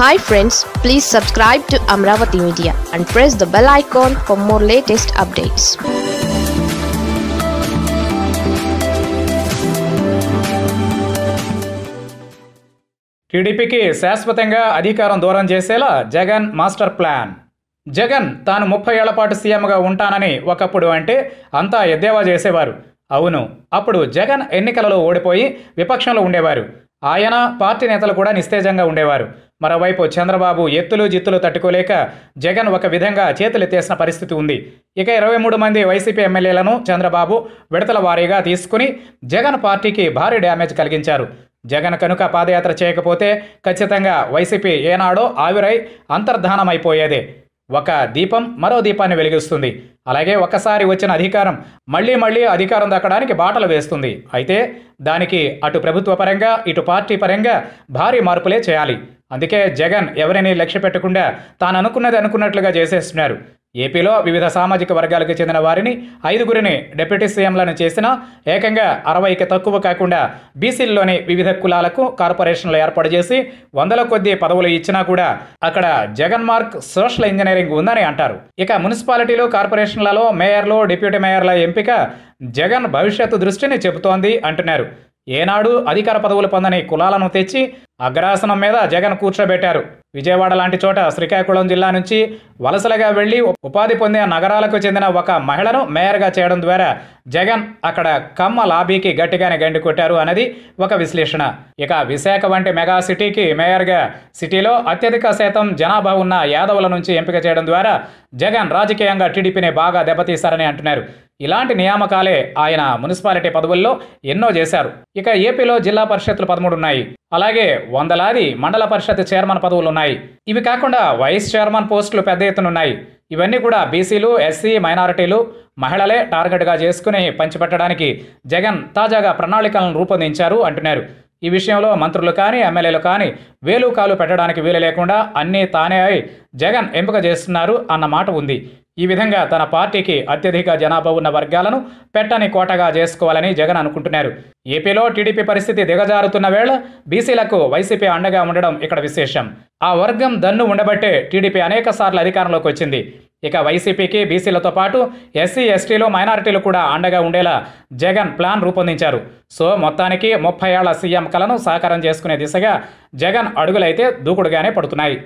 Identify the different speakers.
Speaker 1: hi friends please subscribe to Amaravati media and press the bell icon for more latest updates టీడీపీకి శాశ్వతంగా అధికారం దూరం చేసేలా జగన్ మాస్టర్ ప్లాన్ జగన్ తాను ముప్పై ఏళ్ల పాటు సీఎంగా ఉంటానని ఒకప్పుడు అంటే అంతా ఎద్దేవా చేసేవారు అవును అప్పుడు జగన్ ఎన్నికలలో ఓడిపోయి విపక్షంలో ఉండేవారు ఆయన పార్టీ నేతలు కూడా నిస్తేజంగా ఉండేవారు మరోవైపు చంద్రబాబు ఎత్తులు జిత్తులు తట్టుకోలేక జగన్ ఒక విధంగా చేతులెత్తేసిన పరిస్థితి ఉంది ఇక ఇరవై మూడు మంది వైసీపీ ఎమ్మెల్యేలను చంద్రబాబు విడతల వారీగా తీసుకుని జగన్ పార్టీకి భారీ డ్యామేజ్ కలిగించారు జగన్ కనుక పాదయాత్ర చేయకపోతే ఖచ్చితంగా వైసీపీ ఏనాడో ఆవిరై అంతర్ధానమైపోయేదే ఒక దీపం మరో దీపాన్ని వెలిగిస్తుంది అలాగే ఒకసారి వచ్చిన అధికారం మళ్ళీ మళ్ళీ అధికారం దక్కడానికి బాటలు వేస్తుంది అయితే దానికి అటు ప్రభుత్వ పరంగా ఇటు పార్టీ పరంగా భారీ మార్పులే చేయాలి అందుకే జగన్ ఎవరిని లక్ష్య పెట్టకుండా తాను అనుకున్నది అనుకున్నట్లుగా చేసేస్తున్నారు ఏపీలో వివిధ సామాజిక వర్గాలకు చెందిన వారిని ఐదుగురిని డిప్యూటీ సీఎంలను చేసినా ఏకంగా అరవైకి తక్కువ కాకుండా బీసీల్లోని వివిధ కులాలకు కార్పొరేషన్లు ఏర్పాటు చేసి వందల కొద్ది పదవులు ఇచ్చినా కూడా అక్కడ జగన్ మార్క్ సోషల్ ఇంజనీరింగ్ ఉందని అంటారు ఇక మున్సిపాలిటీలు కార్పొరేషన్లలో మేయర్లు డిప్యూటీ మేయర్ల ఎంపిక జగన్ భవిష్యత్తు దృష్టిని చెబుతోంది అంటున్నారు ఏనాడు అధికార పదవులు పొందని కులాలను తెచ్చి అగ్రాసనం మీద జగన్ కూర్చోబెట్టారు విజయవాడ లాంటి చోట శ్రీకాకుళం జిల్లా నుంచి వలసలుగా వెళ్లి ఉపాధి పొందిన నగరాలకు చెందిన ఒక మహిళను మేయర్గా చేయడం ద్వారా జగన్ అక్కడ కమ్మ లాబీకి గట్టిగానే గండి కొట్టారు అనేది ఒక విశ్లేషణ ఇక విశాఖ వంటి మెగా సిటీకి మేయర్గా సిటీలో అత్యధిక శాతం జనాభా ఉన్న యాదవుల నుంచి ఎంపిక చేయడం ద్వారా జగన్ రాజకీయంగా టీడీపీని బాగా దెబ్బతీశారని అంటున్నారు ఇలాంటి నియామకాలే ఆయన మున్సిపాలిటీ పదవుల్లో ఎన్నో చేశారు ఇక ఏపీలో జిల్లా పరిషత్లు పదమూడు ఉన్నాయి అలాగే వందలాది మండల పరిషత్ చైర్మన్ పదవులు ఉన్నాయి ఇవి కాకుండా వైస్ చైర్మన్ పోస్టులు పెద్ద ఎత్తునున్నాయి ఇవన్నీ కూడా బీసీలు ఎస్సీ మైనారిటీలు మహిళలే టార్గెట్గా చేసుకుని పంచిపెట్టడానికి జగన్ తాజాగా ప్రణాళికలను రూపొందించారు అంటున్నారు ఈ విషయంలో మంత్రులు కానీ ఎమ్మెల్యేలు కానీ వేలు కాలు పెట్టడానికి వీలు లేకుండా అన్నీ తానే అయి జగన్ ఎంపిక చేస్తున్నారు అన్న మాట ఉంది ఈ విధంగా తన పార్టీకి అత్యధిక జనాభా ఉన్న వర్గాలను పెట్టని కోటగా చేసుకోవాలని జగన్ అనుకుంటున్నారు ఏపీలో టీడీపీ పరిస్థితి దిగజారుతున్న వేళ బీసీలకు వైసీపీ అండగా ఉండడం ఇక్కడ విశేషం ఆ వర్గం దన్ను ఉండబట్టే టీడీపీ అనేక సార్లు అధికారంలోకి వచ్చింది ఇక వైసీపీకి బీసీలతో పాటు ఎస్సీ ఎస్టీలు మైనారిటీలు కూడా అండగా ఉండేలా జగన్ ప్లాన్ రూపొందించారు సో మొత్తానికి ముప్పై ఏళ్ల సీఎం కలను సహకారం చేసుకునే దిశగా జగన్ అడుగులైతే దూకుడుగానే పడుతున్నాయి